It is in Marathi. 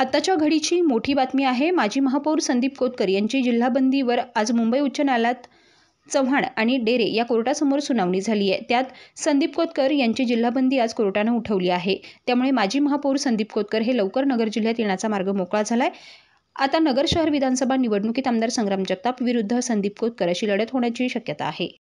आत्ताच्या घडीची मोठी बातमी आहे माजी महापौर संदीप कोतकर यांची जिल्हाबंदीवर आज मुंबई उच्च न्यायालयात चव्हाण आणि डेरे या कोर्टासमोर सुनावणी झाली आहे त्यात संदीप कोतकर यांची जिल्हाबंदी आज कोर्टानं उठवली आहे त्यामुळे माजी महापौर संदीप कोतकर हे लवकर नगर जिल्ह्यात येण्याचा मार्ग मोकळा झाला आहे आता नगर शहर विधानसभा निवडणुकीत आमदार संग्राम जगताप विरुद्ध संदीप कोतकर अशी लढत होण्याची शक्यता आहे